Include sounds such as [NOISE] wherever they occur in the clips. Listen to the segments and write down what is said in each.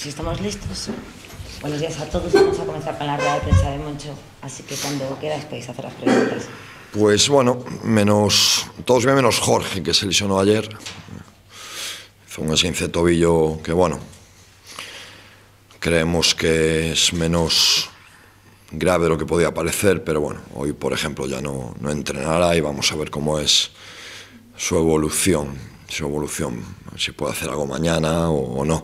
Si estamos listos. Buenos días a todos. Vamos a comenzar con la rueda de prensa de Moncho. Así que cuando quieras podéis hacer las preguntas. Pues bueno, menos todos menos Jorge, que se lesionó ayer. Fue un esguince tobillo que, bueno, creemos que es menos grave de lo que podía parecer, pero bueno, hoy por ejemplo ya no, no entrenará y vamos a ver cómo es su evolución, su evolución, si puede hacer algo mañana o no.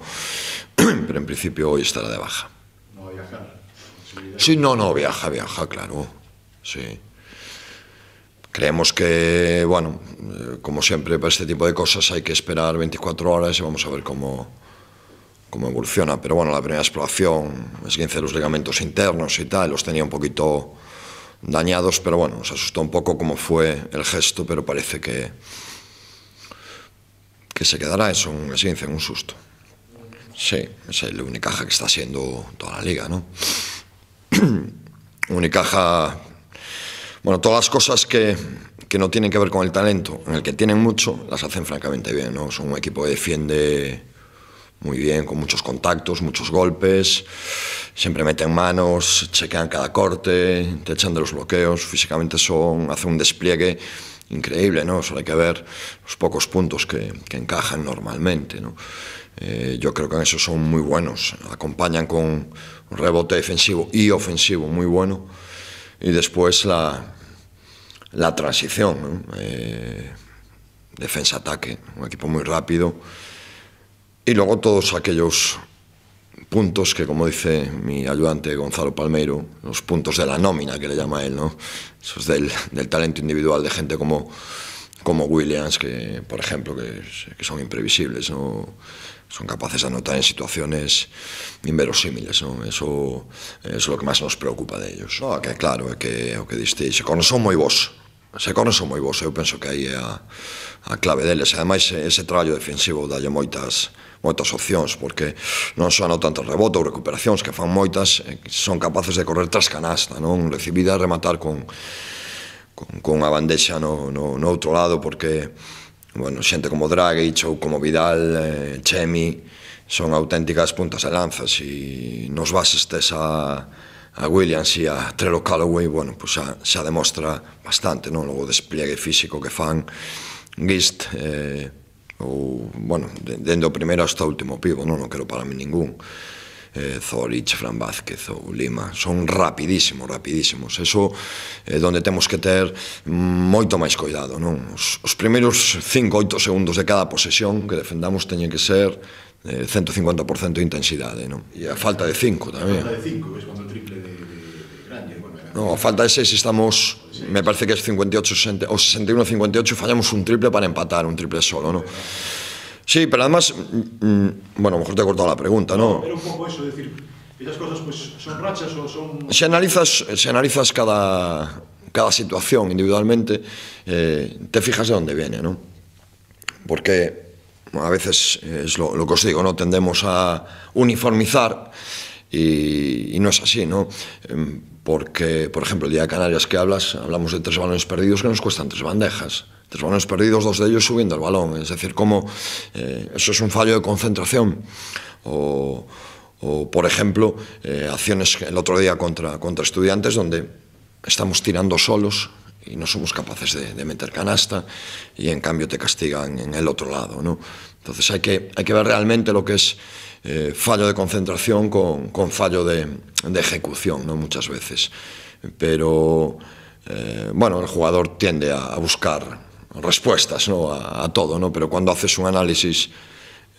[CLEARS THROAT] pero en principio hoy estará de baja. ¿No Sí, no, no, viaja, viaja, claro. Sí. Creemos que, bueno, como siempre para este tipo de cosas hay que esperar 24 horas y vamos a ver cómo, cómo evoluciona. Pero bueno, la primera exploración, esguince los ligamentos internos y tal, los tenía un poquito dañados, pero bueno, nos asustó un poco cómo fue el gesto, pero parece que, que se quedará eso, un en un susto. Sí, es el caja que está haciendo toda la liga, ¿no? [CLEARS THROAT] Unicaja, bueno, todas las cosas que, no tienen que ver con el talento, en el que tienen mucho, las hacen francamente bien, ¿no? Son un equipo que defiende muy bien, con muchos contactos, muchos golpes, siempre meten manos, chequean cada corte, te echan de los bloqueos, físicamente son, hacen un despliegue increíble, ¿no? Solo hay que ver los pocos puntos que, encajan normalmente, ¿no? Eh, yo creo que en eso son muy buenos. Acompañan con un rebote defensivo y ofensivo muy bueno. Y después la, la transición, eh, defensa-ataque, un equipo muy rápido. Y luego todos aquellos puntos que, como dice mi ayudante Gonzalo Palmeiro, los puntos de la nómina que le llama él, ¿no? Esos del talento individual de gente como como Williams, que, por ejemplo, que, que son imprevisibles, ¿no? son capaces de anotar en situaciones inverosímiles, ¿no? Eso, eso es lo que más nos preocupa de ellos. No, que claro, é que o que disteis, con son moi vos, se con son moi vos, eu penso que aí é a, a clave deles. Ademais, ese traballo defensivo dalle moitas moitas opcións, porque non só anotan tanto rebote ou recuperacións, que fan moitas, eh, son capaces de correr tras canasta, non? Recibida, rematar con con, con a bandexa no, no, no outro lado porque bueno, xente como Dragic ou como Vidal, eh, Chemi son auténticas puntas de lanzas e nos bases tes a, a Williams e a Trello Calloway bueno, pues xa, xa demostra bastante non? o despliegue físico que fan Gist eh, ou, bueno, dende o primeiro hasta o último pivo non, non quero para mi ningún eh, Zorich, Fran Vázquez ou Lima. Son rapidísimos, rapidísimos. Eso é eh, donde temos que ter moito máis cuidado. Non? Os, os primeiros 5-8 segundos de cada posesión que defendamos teñen que ser eh, 150% de intensidade. Non? E a falta de 5 tamén. A falta de 5, é cando triple de, de, grande. Bueno, No, a falta de 6 estamos me parece que es 58 60, o 61 58 fallamos un triple para empatar, un triple solo, ¿no? Sí, pero además, mm, mm, bueno, a lo mejor te he cortado la pregunta, ¿no? Era un poco eso, es decir, esas cosas pues son rachas o son... Si analizas, si analizas cada, cada situación individualmente, eh, te fijas de dónde viene, ¿no? Porque a veces es lo, lo que os digo, ¿no? Tendemos a uniformizar y, y no es así, ¿no? Porque, por ejemplo, el día de Canarias que hablas, hablamos de tres balones perdidos que nos cuestan tres bandejas. Tres balones perdidos, dos de ellos subiendo el balón. Es decir, como eh, eso es un fallo de concentración. O, por ejemplo, eh, acciones el otro día contra, contra estudiantes donde estamos tirando solos y no somos capaces de, meter canasta y en cambio te castigan en el otro lado. ¿no? Entonces hay que, hay que ver realmente lo que es eh, fallo de concentración con, fallo de, ejecución ¿no? muchas veces. Pero bueno, el jugador tiende a buscar respuestas ¿no? a, todo, ¿no? pero cuando haces un análisis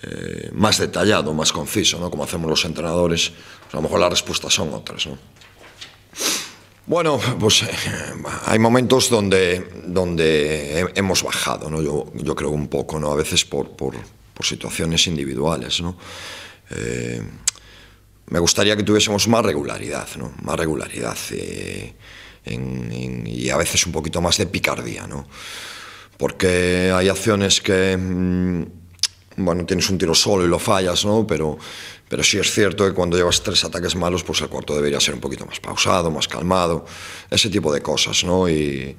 eh, más detallado, más conciso, ¿no? como hacemos los entrenadores, pues a lo mejor las respuestas son otras. ¿no? Bueno, pues eh, hay momentos donde, donde hemos bajado, ¿no? yo, creo un poco, ¿no? a veces por, situaciones individuales. ¿no? Eh, me gustaría que tuviésemos más regularidad, ¿no? más regularidad y a veces un poquito más de picardía. ¿no? porque hay acciones que, mm, bueno, tienes un tiro solo y lo fallas, ¿no? Pero, pero sí es cierto que cuando llevas tres ataques malos, pues el cuarto debería ser un poquito más pausado, más calmado, ese tipo de cosas, ¿no? Y,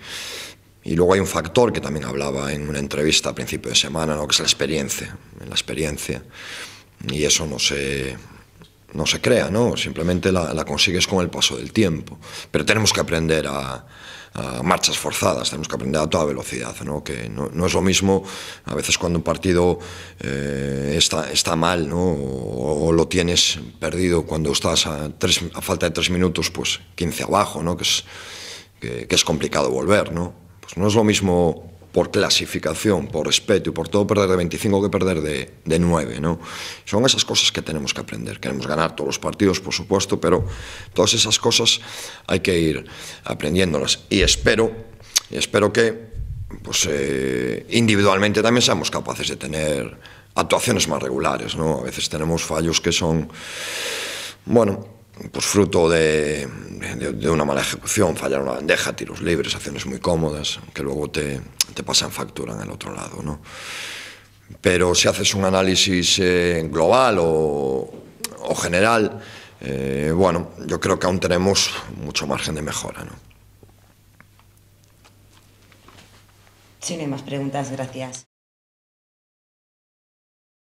luego hay un factor que también hablaba en una entrevista a principio de semana, ¿no? que es la experiencia, la experiencia. Y eso no se, no se crea, ¿no? Simplemente la, consigues con el paso del tiempo. Pero tenemos que aprender a, marchas forzadas, tenemos que aprender a toda velocidad, ¿no? Que no, es lo mismo a veces cuando un partido eh, está, está, mal, O, lo tienes perdido cuando estás a, falta de tres minutos, pues 15 abajo, ¿no? Que es, es complicado volver, ¿no? Pues no es lo mismo por clasificación, por respeto e por todo perder de 25 que perder de, de 9, ¿no? Son esas cosas que tenemos que aprender. Queremos ganar todos los partidos, por supuesto, pero todas esas cosas hay que ir aprendiéndolas. Y espero, espero que pues, eh, individualmente también seamos capaces de tener actuaciones más regulares, ¿no? A veces tenemos fallos que son, bueno, pues fruto de, una mala ejecución, fallar una bandeja, tiros libres, acciones muy cómodas, que luego te, pasan factura en el otro lado. ¿no? Pero si haces un análisis eh, global o, general, eh, bueno, yo creo que aún tenemos mucho margen de mejora. ¿no? Si más preguntas, gracias.